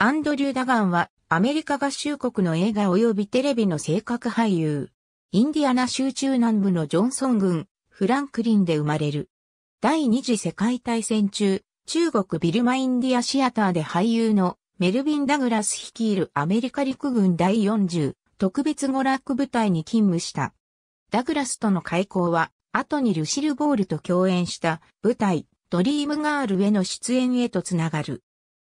アンドリュー・ダガンはアメリカ合衆国の映画及びテレビの性格俳優。インディアナ州中南部のジョンソン郡、フランクリンで生まれる。第二次世界大戦中、中国ビルマインディアシアターで俳優のメルビン・ダグラス率いるアメリカ陸軍第40特別娯楽部隊に勤務した。ダグラスとの開校は、後にルシル・ボールと共演した舞台、ドリームガールへの出演へとつながる。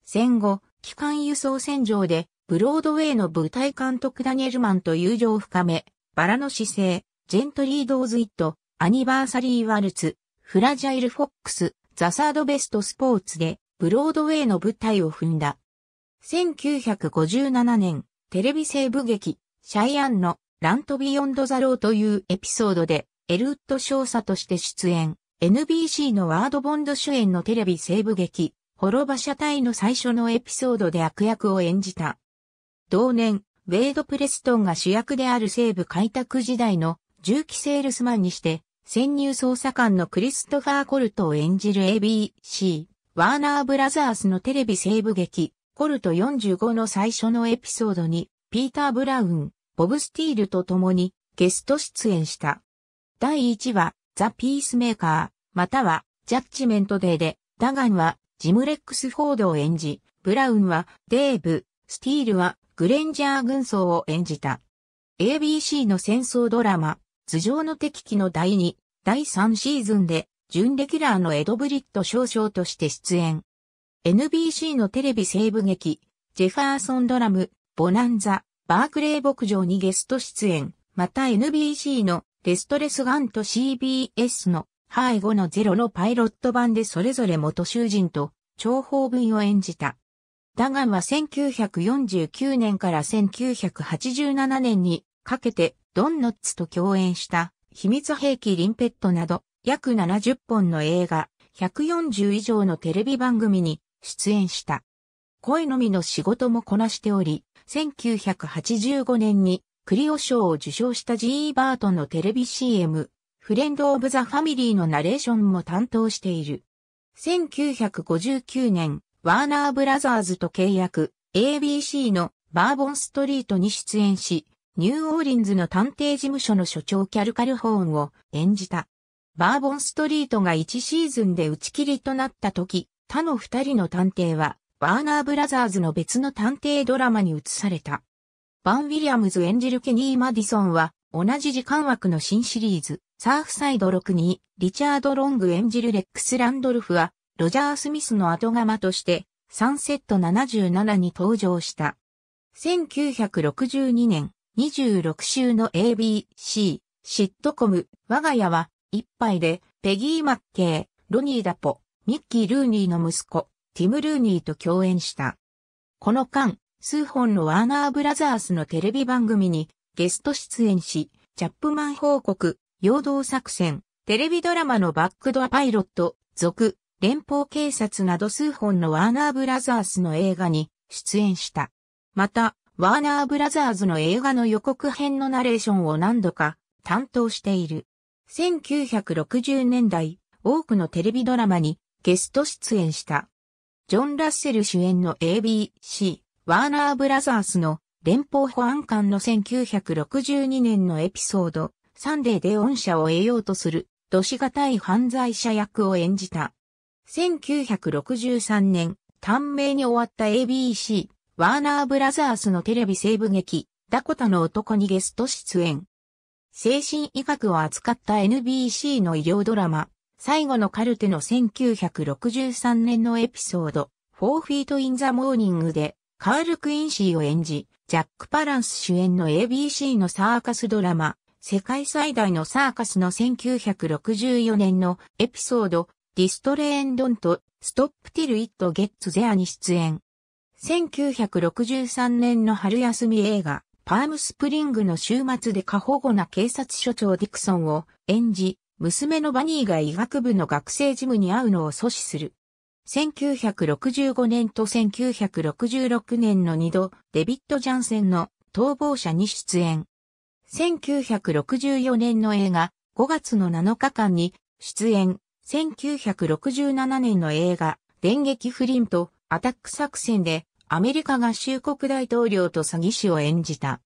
戦後、機関輸送戦場で、ブロードウェイの舞台監督ダニエルマンと友情を深め、バラの姿勢、ジェントリードーズ・イット、アニバーサリー・ワルツ、フラジャイル・フォックス、ザ・サード・ベスト・スポーツで、ブロードウェイの舞台を踏んだ。1957年、テレビ西部劇、シャイアンのラントビヨンドザローというエピソードで、エルウッド少佐として出演、NBC のワードボンド主演のテレビ西部劇、滅場社隊の最初のエピソードで悪役を演じた。同年、ウェイド・プレストンが主役である西部開拓時代の銃器セールスマンにして、潜入捜査官のクリストファー・コルトを演じる ABC、ワーナー・ブラザースのテレビ西部劇、コルト45の最初のエピソードに、ピーター・ブラウン、ボブ・スティールと共にゲスト出演した。第1話、ザ・ピースメーカー、または、ジャッジメントデーで、ダガンは、ジム・レックスフォードを演じ、ブラウンはデーブ、スティールはグレンジャー軍曹を演じた。ABC の戦争ドラマ、頭上の敵機の第2、第3シーズンで、準レギュラーのエド・ブリッド少将として出演。NBC のテレビ西部劇、ジェファーソンドラム、ボナンザ、バークレー牧場にゲスト出演、また NBC のレストレスガンと CBS のハイ5のロのパイロット版でそれぞれ元囚人と諜報部員を演じた。ダガンは1949年から1987年にかけてドンノッツと共演した秘密兵器リンペットなど約70本の映画140以上のテレビ番組に出演した。声のみの仕事もこなしており、1985年にクリオ賞を受賞したジーバートのテレビ CM フレンド・オブ・ザ・ファミリーのナレーションも担当している。1959年、ワーナーブラザーズと契約、ABC のバーボンストリートに出演し、ニューオーリンズの探偵事務所の所長キャルカルホーンを演じた。バーボンストリートが1シーズンで打ち切りとなった時、他の2人の探偵は、ワーナーブラザーズの別の探偵ドラマに移された。バン・ウィリアムズ演じるケニー・マディソンは、同じ時間枠の新シリーズ、サーフサイド6に、リチャード・ロング演じるレックス・ランドルフは、ロジャー・スミスの後釜として、サンセット77に登場した。1962年、26週の ABC、シットコム、我が家は、一杯で、ペギー・マッケー、ロニー・ダポ、ミッキー・ルーニーの息子、ティム・ルーニーと共演した。この間、数本のワーナーブラザースのテレビ番組にゲスト出演し、チャップマン報告、陽動作戦、テレビドラマのバックドアパイロット、続、連邦警察など数本のワーナーブラザースの映画に出演した。また、ワーナーブラザーズの映画の予告編のナレーションを何度か担当している。1960年代、多くのテレビドラマにゲスト出演した。ジョン・ラッセル主演の ABC、ワーナーブラザースの連邦保安官の1962年のエピソード、サンデーで恩赦を得ようとする、どしがたい犯罪者役を演じた。1963年、短命に終わった ABC、ワーナーブラザースのテレビ西部劇、ダコタの男にゲスト出演。精神医学を扱った NBC の医療ドラマ、最後のカルテの1963年のエピソード、フォーフィート・イン・ザ・モーニングで、カール・クインシーを演じ、ジャック・パランス主演の ABC のサーカスドラマ、世界最大のサーカスの1964年のエピソード、ディストレーンドンとストップティル・イット・ゲッツ・ゼアに出演。1963年の春休み映画、パームスプリングの週末で過保護な警察署長ディクソンを演じ、娘のバニーが医学部の学生ジムに会うのを阻止する。1965年と1966年の2度、デビッド・ジャンセンの逃亡者に出演。1964年の映画、5月の7日間に出演。1967年の映画、電撃不倫とアタック作戦でアメリカ合衆国大統領と詐欺師を演じた。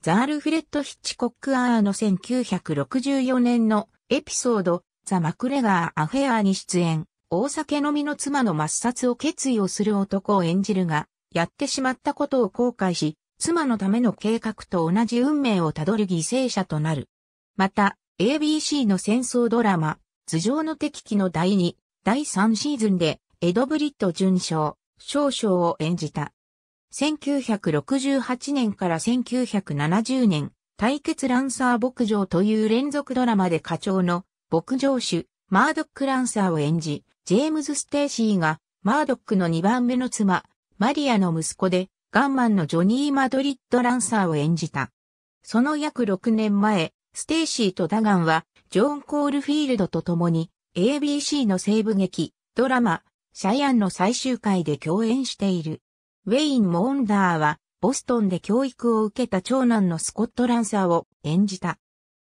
ザールフレッド・ヒッチコック・アーの1964年のエピソード、ザ・マクレガー・アフェアに出演。大酒飲みの妻の抹殺を決意をする男を演じるが、やってしまったことを後悔し、妻のための計画と同じ運命をたどる犠牲者となる。また、ABC の戦争ドラマ、頭上の敵機の第2、第3シーズンで、エド・ブリッド准将、少将を演じた。1968年から1970年、対決ランサー牧場という連続ドラマで課長の牧場主、マードック・ランサーを演じ、ジェームズ・ステイシーが、マードックの2番目の妻、マリアの息子で、ガンマンのジョニー・マドリッド・ランサーを演じた。その約6年前、ステイシーとダガンは、ジョン・コールフィールドと共に、ABC の西部劇、ドラマ、シャイアンの最終回で共演している。ウェイン・モンダーは、ボストンで教育を受けた長男のスコット・ランサーを演じた。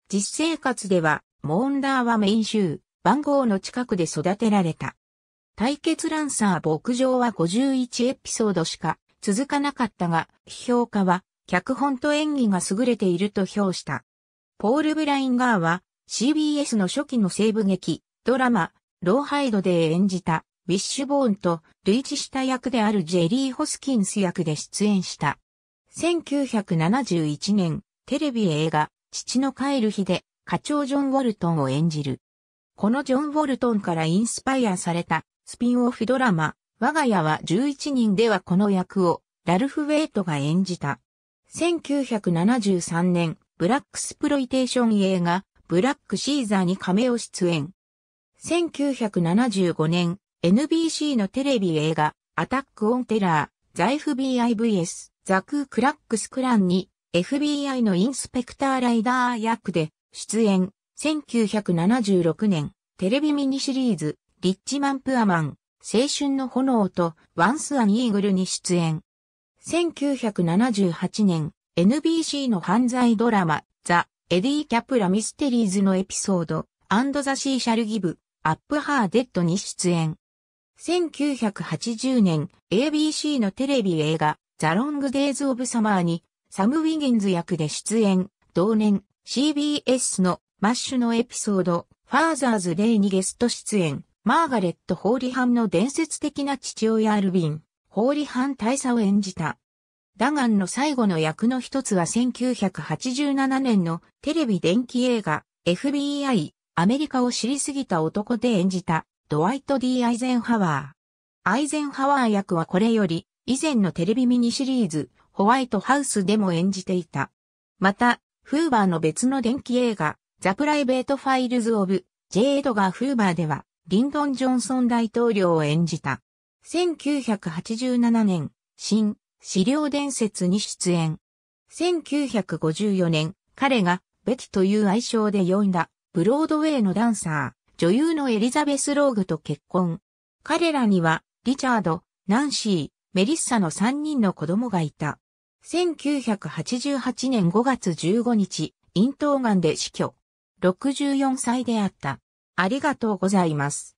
実生活では、モンダーはメイン州、番号の近くで育てられた。対決ランサー牧場は51エピソードしか続かなかったが、批評家は脚本と演技が優れていると評した。ポール・ブラインガーは CBS の初期の西部劇、ドラマ、ローハイドで演じたウィッシュボーンと類似した役であるジェリー・ホスキンス役で出演した。1971年、テレビ映画、父の帰る日で、課長ジョン・ウォルトンを演じる。このジョン・ウォルトンからインスパイアされたスピンオフドラマ、我が家は11人ではこの役をラルフ・ウェイトが演じた。1973年、ブラックスプロイテーション映画、ブラックシーザーに亀を出演。1975年、NBC のテレビ映画、アタック・オン・テラー、ザ・ FBIVS、ザクー・クラックス・クランに、FBI のインスペクター・ライダー役で出演。1976年、テレビミニシリーズ、リッチマン・プアマン、青春の炎と、ワンス・アン・イーグルに出演。1978年、NBC の犯罪ドラマ、ザ・エディ・キャプラ・ミステリーズのエピソード、アンド・ザ・シーシャル・ギブ、アップ・ハー・デッドに出演。1980年、ABC のテレビ映画、ザ・ロング・デイズ・オブ・サマーに、サム・ウィギンズ役で出演。同年、CBS のマッシュのエピソード、ファーザーズ・デイにゲスト出演、マーガレット・ホーリハンの伝説的な父親アルビン、ホーリハン大佐を演じた。ダガンの最後の役の一つは1987年のテレビ電気映画 FBI アメリカを知りすぎた男で演じたドワイト・ D・ アイゼンハワー。アイゼンハワー役はこれより以前のテレビミニシリーズホワイトハウスでも演じていた。また、フーバーの別の電気映画ザ・プライベート・ファイルズ・オブ・ J. エドガー・フーバーでは、リンドン・ジョンソン大統領を演じた。1987年、新、資料伝説に出演。1954年、彼が、ベティという愛称で呼んだ、ブロードウェイのダンサー、女優のエリザベス・ローグと結婚。彼らには、リチャード、ナンシー、メリッサの3人の子供がいた。1988年5月15日、咽頭癌で死去。64歳であった。ありがとうございます。